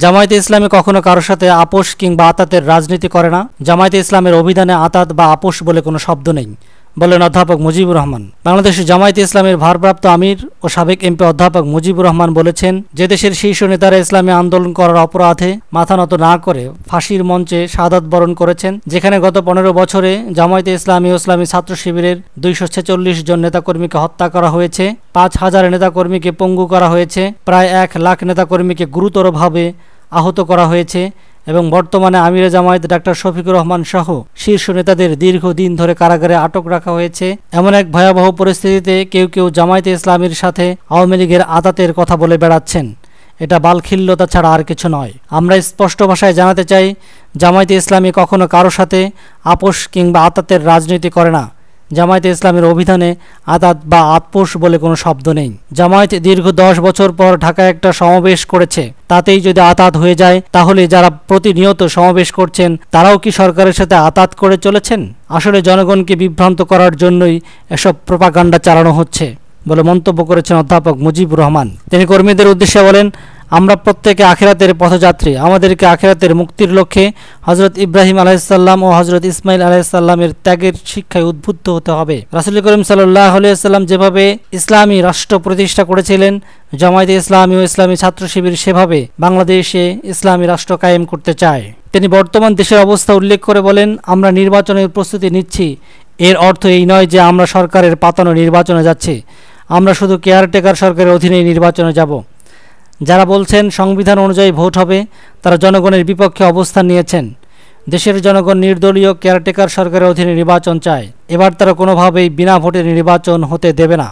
জামায়াতে ইসলামী কখনো কারোর সাথে আপোষ কিংবা আতাতের রাজনীতি করে না জামায়াতে ইসলামের অভিধানে আতাত বা আপোষ বলে কোনো শব্দ নেই বলেন অধ্যাপক মুজিবুর রহমান বাংলাদেশ জামায়াতে ইসলামের ভারপ্রাপ্ত আমির ও সাবেক এমপি অধ্যাপক মুজিবুর রহমান বলেছেন যে দেশের শীর্ষ নেতারা ইসলামী আন্দোলন করার অপরাধে মাথা নত না করে ফাঁসির মঞ্চে সাদাত বরণ করেছেন যেখানে গত পনেরো বছরে জামায়াতে ইসলামী ও ইসলামী ছাত্র শিবিরের দুইশো ছেচল্লিশ জন নেতাকর্মীকে হত্যা করা হয়েছে পাঁচ হাজার নেতাকর্মীকে পঙ্গু করা হয়েছে প্রায় এক লাখ নেতাকর্মীকে গুরুতরভাবে আহত করা হয়েছে এবং বর্তমানে আমিরে জামায়াত ডাক্তার শফিকুর রহমান সহ শীর্ষ নেতাদের দীর্ঘদিন ধরে কারাগারে আটক রাখা হয়েছে এমন এক ভয়াবহ পরিস্থিতিতে কেউ কেউ জামায়াতে ইসলামীর সাথে আওয়ামী লীগের আদাতের কথা বলে বেড়াচ্ছেন এটা বালখিল্যতা ছাড়া আর কিছু নয় আমরা স্পষ্ট ভাষায় জানাতে চাই জামায়াতে ইসলামী কখনো কারো সাথে আপোষ কিংবা আতাতের রাজনীতি করে না জামায়াতে ইসলামের অভিধানে আদাত বা আতপোষ বলে কোনো শব্দ নেই জামায়াত দীর্ঘ দশ বছর পর ঢাকায় একটা সমাবেশ করেছে তাতেই যদি আতাত হয়ে যায় তাহলে যারা প্রতিনিয়ত সমাবেশ করছেন তারাও কি সরকারের সাথে আতাত করে চলেছেন আসলে জনগণকে বিভ্রান্ত করার জন্যই এসব প্রপাকাণ্ডা চালানো হচ্ছে বলে মন্তব্য করেছেন অধ্যাপক মুজিবুর রহমান তিনি কর্মীদের উদ্দেশ্যে বলেন আমরা প্রত্যেকে আখেরাতের পথযাত্রী আমাদেরকে আখেরাতের মুক্তির লক্ষ্যে হজরত ইব্রাহিম আলাইসাল্লাম ও হজরত ইসমাইল আলাইসাল্লামের ত্যাগের শিক্ষায় উদ্বুদ্ধ হতে হবে রাসুল করিম সাল্লাহ আলিয়াল্লাম যেভাবে ইসলামী রাষ্ট্র প্রতিষ্ঠা করেছিলেন জামায়াতে ইসলামী ও ইসলামী ছাত্র শিবির সেভাবে বাংলাদেশে ইসলামী রাষ্ট্র কায়েম করতে চায় তিনি বর্তমান দেশের অবস্থা উল্লেখ করে বলেন আমরা নির্বাচনের প্রস্তুতি নিচ্ছি এর অর্থ এই নয় যে আমরা সরকারের পাতানো নির্বাচনে যাচ্ছি আমরা শুধু কেয়ারটেকার সরকারের অধীনেই নির্বাচনে যাব যারা বলছেন সংবিধান অনুযায়ী ভোট হবে তারা জনগণের বিপক্ষে অবস্থান নিয়েছেন দেশের জনগণ নির্দলীয় কেয়ারটেকার সরকারের অধীনে নির্বাচন চায় এবার তারা কোনোভাবেই বিনা ভোটে নির্বাচন হতে দেবে না